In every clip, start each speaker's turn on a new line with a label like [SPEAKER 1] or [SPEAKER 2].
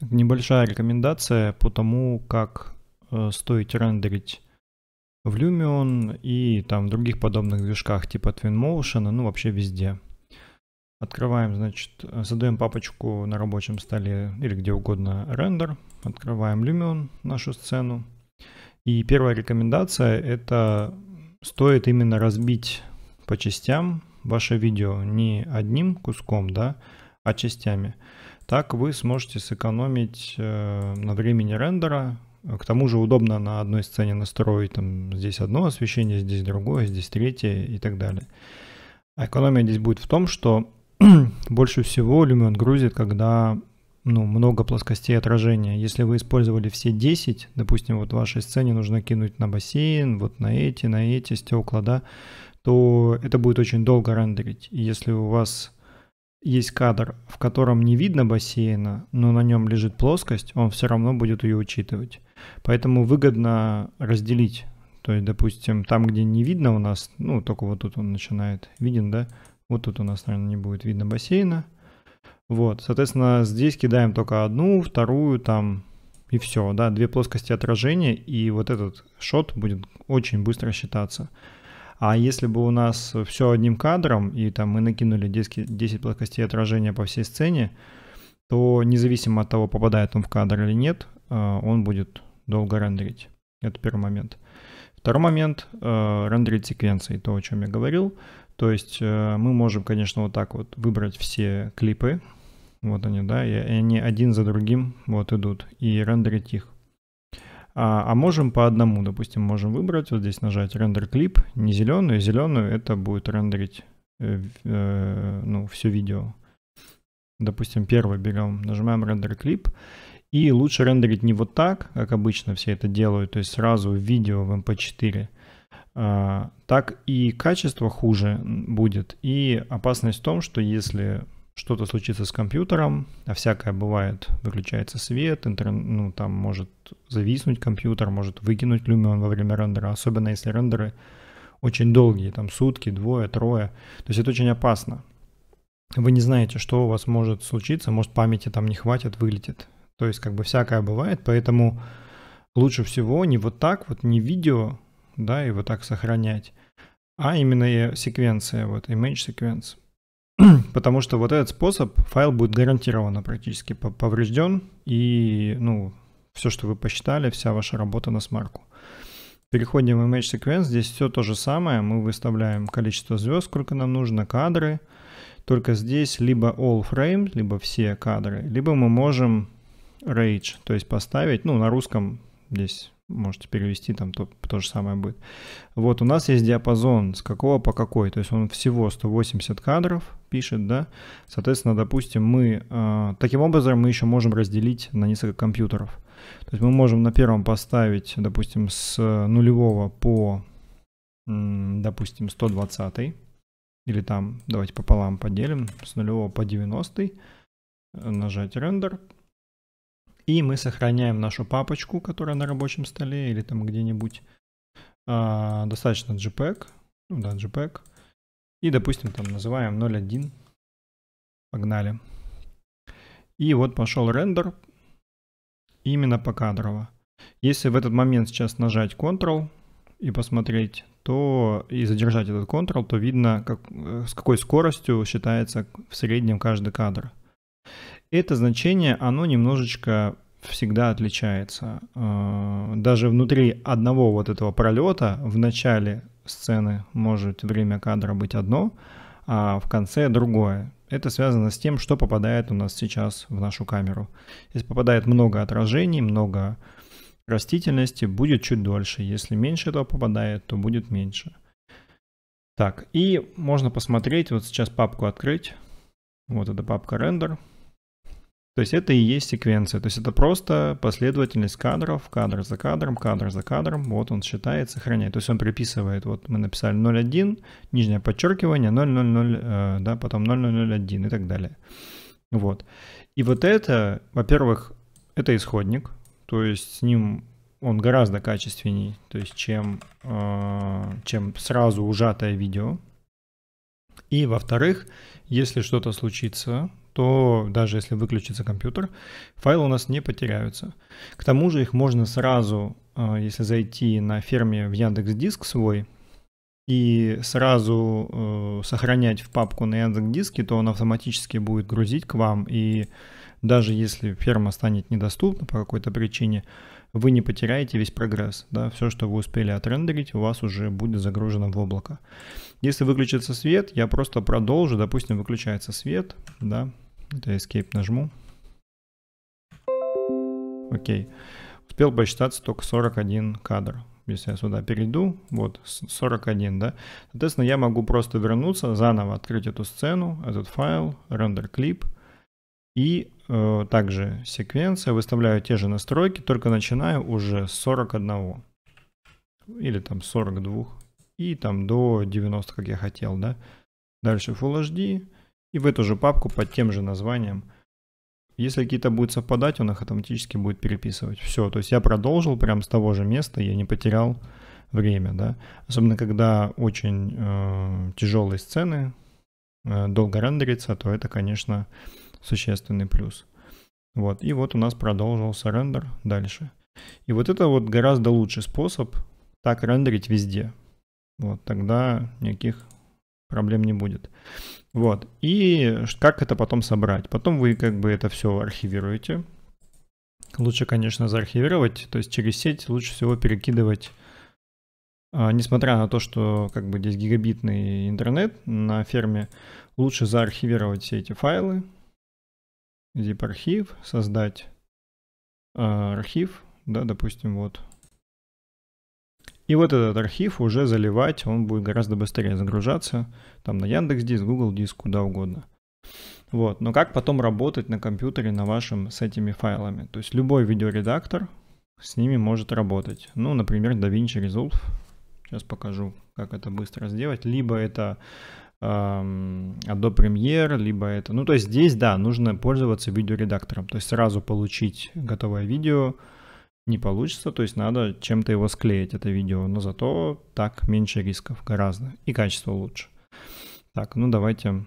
[SPEAKER 1] Небольшая рекомендация по тому, как э, стоит рендерить в Lumion и там в других подобных движках типа Twinmotion, а, ну вообще везде. Открываем, значит, создаем папочку на рабочем столе или где угодно рендер. Открываем Lumion, нашу сцену. И первая рекомендация это стоит именно разбить по частям ваше видео не одним куском, да, а частями. Так вы сможете сэкономить э, на времени рендера. К тому же удобно на одной сцене настроить там здесь одно освещение, здесь другое, здесь третье и так далее. А экономия здесь будет в том, что больше всего Lumion грузит, когда ну, много плоскостей отражения. Если вы использовали все 10, допустим, вот в вашей сцене нужно кинуть на бассейн, вот на эти, на эти стекла, да, то это будет очень долго рендерить. И если у вас есть кадр, в котором не видно бассейна, но на нем лежит плоскость, он все равно будет ее учитывать. Поэтому выгодно разделить. То есть, допустим, там, где не видно у нас, ну, только вот тут он начинает, виден, да? Вот тут у нас, наверное, не будет видно бассейна. Вот, соответственно, здесь кидаем только одну, вторую, там, и все, да, две плоскости отражения, и вот этот шот будет очень быстро считаться. А если бы у нас все одним кадром, и там мы накинули 10, 10 плоскостей отражения по всей сцене, то независимо от того, попадает он в кадр или нет, э, он будет долго рендерить. Это первый момент. Второй момент э, рендерить секвенции, то, о чем я говорил. То есть э, мы можем, конечно, вот так вот выбрать все клипы, вот они, да, и они один за другим вот идут, и рендерить их. А, а можем по одному, допустим, можем выбрать, вот здесь нажать рендер клип, не зеленую, зеленую это будет рендерить э, э, ну, все видео. Допустим, первый берем, нажимаем рендер клип. И лучше рендерить не вот так, как обычно все это делают, то есть сразу в видео в MP4. Эм а, так и качество хуже будет. И опасность в том, что если что-то случится с компьютером, а всякое бывает, выключается свет, интернет, ну, там может зависнуть компьютер, может выкинуть Lumion во время рендера, особенно если рендеры очень долгие, там сутки, двое, трое. То есть это очень опасно. Вы не знаете, что у вас может случиться, может памяти там не хватит, вылетит. То есть как бы всякое бывает, поэтому лучше всего не вот так, вот не видео, да, и вот так сохранять, а именно секвенция, вот image sequence. потому что вот этот способ, файл будет гарантированно практически поврежден, и, ну, все, что вы посчитали, вся ваша работа на смарку. Переходим в Image Sequence, здесь все то же самое, мы выставляем количество звезд, сколько нам нужно, кадры, только здесь либо all Frames, либо все кадры, либо мы можем rage, то есть поставить, ну, на русском здесь можете перевести, там то, то же самое будет. Вот у нас есть диапазон с какого по какой, то есть он всего 180 кадров пишет, да. Соответственно, допустим, мы э, таким образом мы еще можем разделить на несколько компьютеров. То есть мы можем на первом поставить, допустим, с нулевого по, допустим, 120 или там, давайте пополам поделим, с нулевого по 90 э, нажать рендер, и мы сохраняем нашу папочку, которая на рабочем столе или там где-нибудь. А, достаточно JPEG. Ну да, JPEG. И, допустим, там называем 0.1. Погнали. И вот пошел рендер именно по кадрово. Если в этот момент сейчас нажать Ctrl и посмотреть, то и задержать этот Ctrl, то видно, как, э, с какой скоростью считается в среднем каждый кадр. Это значение, оно немножечко всегда отличается. Э, даже внутри одного вот этого пролета в начале сцены может время кадра быть одно, а в конце другое. Это связано с тем, что попадает у нас сейчас в нашу камеру. Если попадает много отражений, много растительности, будет чуть дольше. Если меньше этого попадает, то будет меньше. Так, и можно посмотреть, вот сейчас папку открыть. Вот эта папка рендер. То есть это и есть секвенция. То есть это просто последовательность кадров, кадр за кадром, кадр за кадром. Вот он считает, сохраняет. То есть он приписывает, вот мы написали 0.1, нижнее подчеркивание, 0.00, э, да, потом 0.001 и так далее. Вот. И вот это, во-первых, это исходник, то есть с ним он гораздо качественней, то есть чем, э, чем сразу ужатое видео, и во-вторых, если что-то случится, то даже если выключится компьютер, файлы у нас не потеряются. К тому же их можно сразу, э, если зайти на ферме в Яндекс Диск свой и сразу э, сохранять в папку на Яндекс Диске, то он автоматически будет грузить к вам. И даже если ферма станет недоступна по какой-то причине, вы не потеряете весь прогресс. Да? Все, что вы успели отрендерить, у вас уже будет загружено в облако. Если выключится свет, я просто продолжу. Допустим, выключается свет. Да? Это Escape нажму. Окей. Успел посчитаться только 41 кадр если я сюда перейду, вот 41, да, соответственно, я могу просто вернуться, заново открыть эту сцену, этот файл, рендер клип, и э, также секвенция, выставляю те же настройки, только начинаю уже с 41 или там 42 и там до 90, как я хотел, да. Дальше Full HD и в эту же папку под тем же названием. Если какие-то будут совпадать, он их автоматически будет переписывать. Все, то есть я продолжил прямо с того же места, я не потерял время, да. Особенно когда очень э, тяжелые сцены, э, долго рендерится, то это, конечно, существенный плюс. Вот, и вот у нас продолжился рендер дальше. И вот это вот гораздо лучший способ так рендерить везде. Вот, тогда никаких проблем не будет. Вот, и как это потом собрать? Потом вы как бы это все архивируете. Лучше, конечно, заархивировать, то есть через сеть лучше всего перекидывать а, несмотря на то, что как бы здесь гигабитный интернет на ферме, лучше заархивировать все эти файлы, zip-архив, создать э, архив, да, допустим, вот. И вот этот архив уже заливать, он будет гораздо быстрее загружаться, там на Яндекс Диск, Google Диск, куда угодно. Вот, но как потом работать на компьютере на вашем с этими файлами? То есть любой видеоредактор с ними может работать. Ну, например, DaVinci Resolve. Сейчас покажу, как это быстро сделать. Либо это Adobe Premiere, либо это. Ну, то есть здесь, да, нужно пользоваться видеоредактором. То есть сразу получить готовое видео не получится, то есть надо чем-то его склеить, это видео. Но зато так меньше рисков гораздо и качество лучше. Так, ну давайте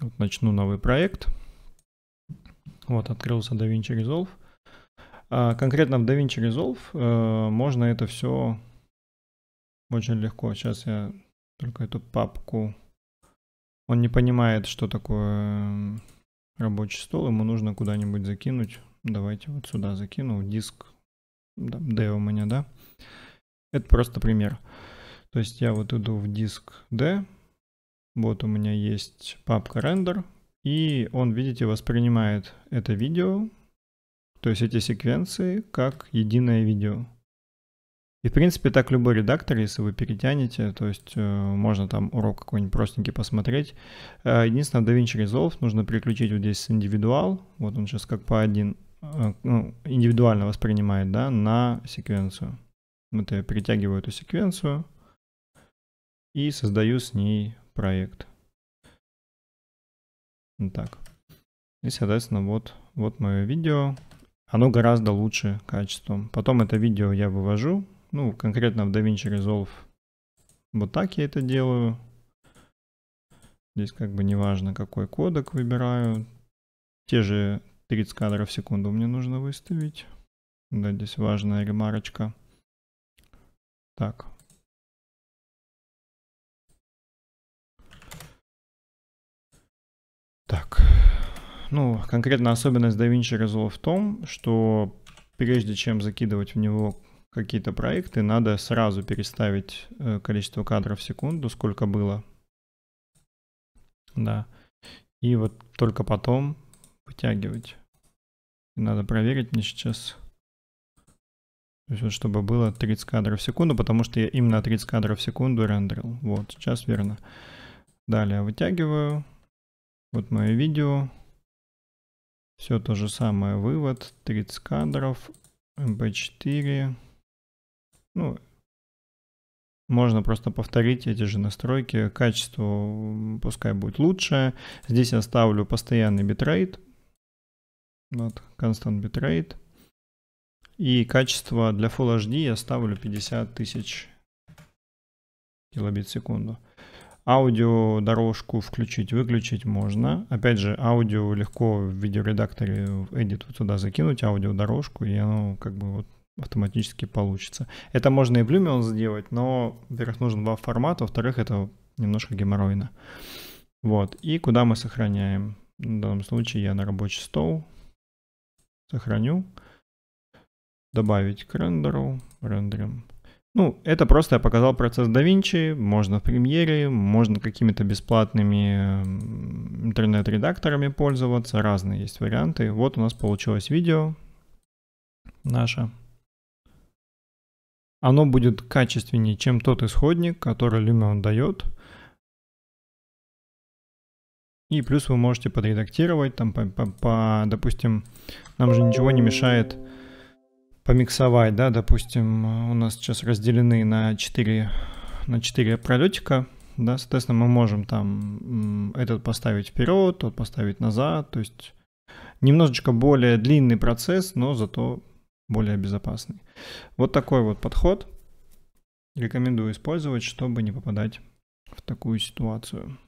[SPEAKER 1] вот начну новый проект. Вот, открылся DaVinci Resolve. А, конкретно в DaVinci Resolve э, можно это все очень легко. Сейчас я только эту папку он не понимает, что такое рабочий стол, ему нужно куда-нибудь закинуть. Давайте вот сюда закину, диск D у меня, да? Это просто пример. То есть я вот иду в диск D, вот у меня есть папка Render, и он, видите, воспринимает это видео, то есть эти секвенции, как единое видео. И, в принципе, так любой редактор, если вы перетянете, то есть э, можно там урок какой-нибудь простенький посмотреть. Э, единственное, в DaVinci Resolve нужно переключить вот здесь индивидуал, вот он сейчас как по один, э, ну, индивидуально воспринимает, да, на секвенцию. Вот я перетягиваю эту секвенцию и создаю с ней проект. Вот так. И, соответственно, вот, вот мое видео. Оно гораздо лучше качеством. Потом это видео я вывожу ну, конкретно в DaVinci Resolve вот так я это делаю. Здесь как бы неважно, какой кодек выбираю. Те же 30 кадров в секунду мне нужно выставить. Да, здесь важная ремарочка. Так. Так. Ну, конкретно особенность DaVinci Resolve в том, что прежде чем закидывать в него какие-то проекты, надо сразу переставить э, количество кадров в секунду, сколько было. Да. И вот только потом вытягивать. надо проверить мне сейчас, то есть, вот, чтобы было 30 кадров в секунду, потому что я именно 30 кадров в секунду рендерил. Вот, сейчас верно. Далее вытягиваю. Вот мое видео. Все то же самое. Вывод. 30 кадров. MP4. Ну, можно просто повторить эти же настройки, качество пускай будет лучше. Здесь я ставлю постоянный битрейт, вот, constant bitrate. И качество для Full HD я ставлю 50 тысяч килобит в секунду. Аудио дорожку включить, выключить можно. Опять же, аудио легко в видеоредакторе в Edit вот сюда закинуть аудио дорожку, и оно как бы вот автоматически получится. Это можно и в Lumion сделать, но, во-первых, нужен два формата, во-вторых, это немножко геморройно. Вот, и куда мы сохраняем? В данном случае я на рабочий стол сохраню, добавить к рендеру, рендерим. Ну, это просто я показал процесс DaVinci, можно в премьере, можно какими-то бесплатными интернет-редакторами пользоваться, разные есть варианты. Вот у нас получилось видео наше оно будет качественнее, чем тот исходник, который Lumion дает. И плюс вы можете подредактировать, там, по, по, по, допустим, нам же ничего не мешает помиксовать, да, допустим, у нас сейчас разделены на 4, на 4 пролетика, да, соответственно, мы можем там этот поставить вперед, тот поставить назад, то есть немножечко более длинный процесс, но зато более безопасный. Вот такой вот подход рекомендую использовать, чтобы не попадать в такую ситуацию.